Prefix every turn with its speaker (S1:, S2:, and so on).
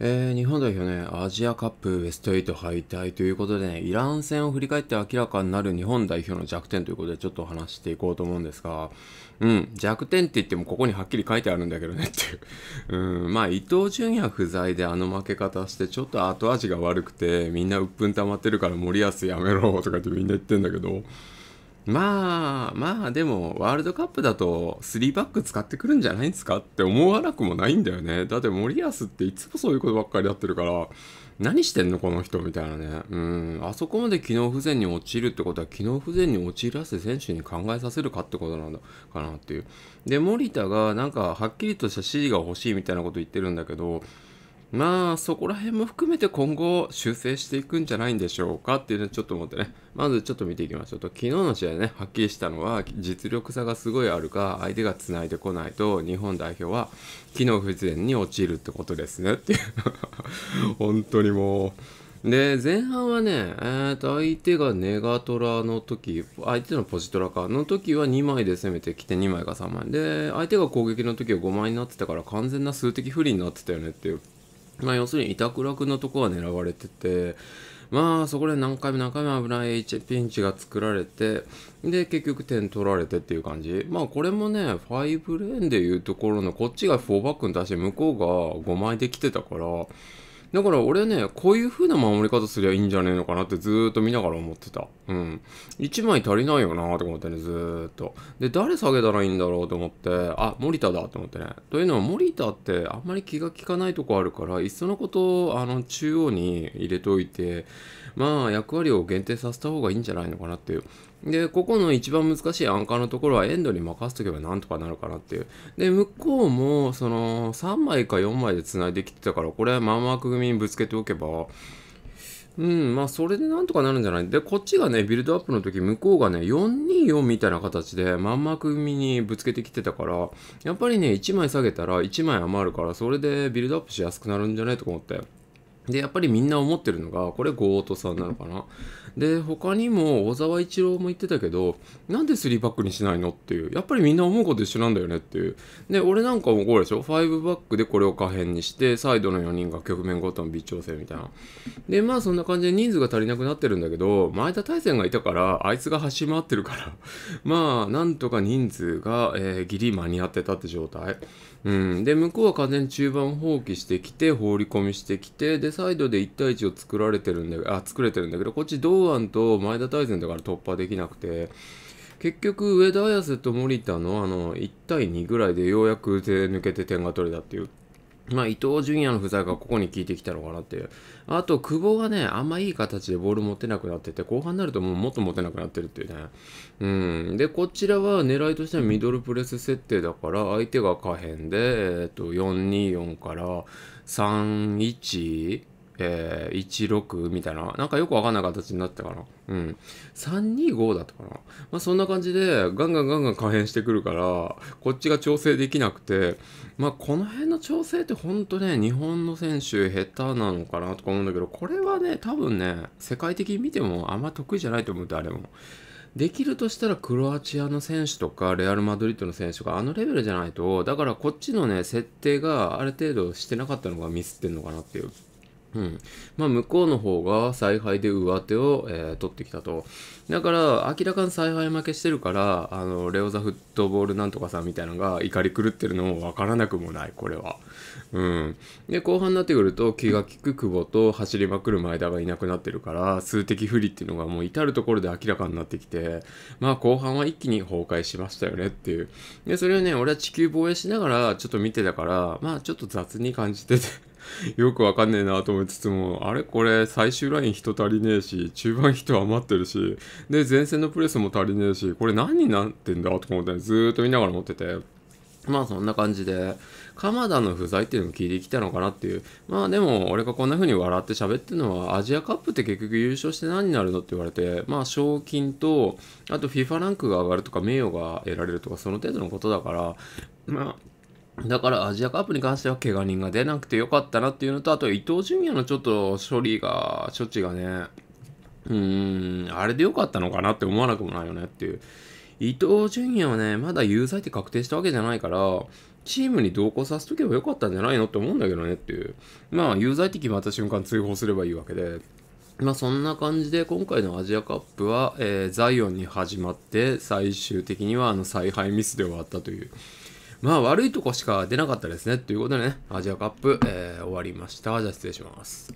S1: えー、日本代表ね、アジアカップベスト8敗退ということでね、イラン戦を振り返って明らかになる日本代表の弱点ということでちょっと話していこうと思うんですが、うん、弱点って言ってもここにはっきり書いてあるんだけどねっていう。うん、まあ伊東純也不在であの負け方してちょっと後味が悪くてみんな鬱憤溜まってるから森保やめろとかってみんな言ってんだけど、まあまあでもワールドカップだと3バック使ってくるんじゃないんですかって思わなくもないんだよねだって森保っていつもそういうことばっかりやってるから何してんのこの人みたいなねうんあそこまで機能不全に陥るってことは機能不全に陥らせて選手に考えさせるかってことなんだかなっていうで森田がなんかはっきりとした指示が欲しいみたいなこと言ってるんだけどまあそこら辺も含めて今後修正していくんじゃないんでしょうかっていうのをちょっと思ってねまずちょっと見ていきましょうと昨日の試合ねはっきりしたのは実力差がすごいあるか相手がつないでこないと日本代表は機能不全に陥るってことですねっていう本当にもうで前半はね、えー、と相手がネガトラの時相手のポジトラかの時は2枚で攻めてきて2枚か3枚で相手が攻撃の時は5枚になってたから完全な数的不利になってたよねっていうまあ、要するに板倉君のとこは狙われてて、まあそこで何回も何回も危ないピンチが作られて、で結局点取られてっていう感じ。まあこれもね、5レーンでいうところのこっちが4バックに対して向こうが5枚できてたから、だから俺ね、こういう風な守り方すりゃいいんじゃねえのかなってずーっと見ながら思ってた。うん。1枚足りないよなーと思ってね、ずーっと。で、誰下げたらいいんだろうと思って、あ、森田だと思ってね。というのは森田ってあんまり気が利かないとこあるから、いっそのことをあの中央に入れといて、まあ役割を限定させた方がいいんじゃないのかなっていう。で、ここの一番難しいアンカーのところはエンドに任せとけばなんとかなるかなっていう。で、向こうも、その、3枚か4枚で繋いできてたから、これはマンマーク組みにぶつけておけば、うん、まあ、それでなんとかなるんじゃないで、こっちがね、ビルドアップの時、向こうがね、424みたいな形で、まんま組にぶつけてきてたから、やっぱりね、1枚下げたら1枚余るから、それでビルドアップしやすくなるんじゃないとか思って。で、やっぱりみんな思ってるのが、これゴートさんなのかな。で、他にも小沢一郎も言ってたけど、なんで3バックにしないのっていう。やっぱりみんな思うこと一緒なんだよねっていう。で、俺なんかもこうでしょ ?5 バックでこれを可変にして、サイドの4人が局面ごとの微調整みたいな。で、まあそんな感じで人数が足りなくなってるんだけど、前田大然がいたから、あいつが走り回ってるから まあなんとか人数が、えー、ギリ間に合ってたって状態。うん。で、向こうは完全に中盤放棄してきて、放り込みしてきて、で、サイドで1対1を作られてるんだあ作れてるんだけどこっち堂安と前田大然だから突破できなくて結局上田綺世と森田のあの1対2ぐらいでようやく抜けて点が取れたっていうまあ、伊東純也の不在がここに効いてきたのかなっていう。あと、久保がね、あんまいい形でボール持てなくなってて、後半になるともうもっと持てなくなってるっていうね。うん。で、こちらは狙いとしてはミドルプレス設定だから、相手が下辺で、えっと、424から3、1、えー、16みたいな、なんかよくわかんない形になったかな。うん。325だったかな。まあそんな感じで、ガンガンガンガン可変してくるから、こっちが調整できなくて、まあこの辺の調整ってほんとね、日本の選手下手なのかなとか思うんだけど、これはね、多分ね、世界的に見てもあんま得意じゃないと思う、誰も。できるとしたらクロアチアの選手とかレアル・マドリッドの選手があのレベルじゃないとだからこっちのね設定がある程度してなかったのがミスってんのかなっていううん。まあ、向こうの方が采配で上手を、えー、取ってきたと。だから、明らかに采配負けしてるから、あの、レオザフットボールなんとかさんみたいなのが怒り狂ってるのもわからなくもない、これは。うん。で、後半になってくると、気が利く久保と走りまくる前田がいなくなってるから、数的不利っていうのがもう至るところで明らかになってきて、まあ、後半は一気に崩壊しましたよねっていう。で、それをね、俺は地球防衛しながら、ちょっと見てたから、まあ、ちょっと雑に感じてて よくわかんねえなと思いつつも、あれこれ最終ライン人足りねえし、中盤人余ってるし、で、前線のプレスも足りねえし、これ何になってんだとか思って、ずーっと見ながら持ってて、まあそんな感じで、鎌田の不在っていうのを聞いてきたのかなっていう。まあでも、俺がこんな風に笑って喋ってるのは、アジアカップって結局優勝して何になるのって言われて、まあ賞金と、あと FIFA ランクが上がるとか名誉が得られるとか、その程度のことだから、まあ、だからアジアカップに関しては怪我人が出なくてよかったなっていうのと、あと伊東純也のちょっと処理が、処置がね、うーん、あれでよかったのかなって思わなくもないよねっていう。伊東純也はね、まだ有罪って確定したわけじゃないから、チームに同行させとけばよかったんじゃないのって思うんだけどねっていう。まあ、有罪って決まった瞬間通報すればいいわけで。まあそんな感じで今回のアジアカップは、えー、ザイオンに始まって最終的にはあの采配ミスで終わったという。まあ悪いとこしか出なかったですね。ということでね、アジアカップ、えー、終わりました。じゃあ失礼します。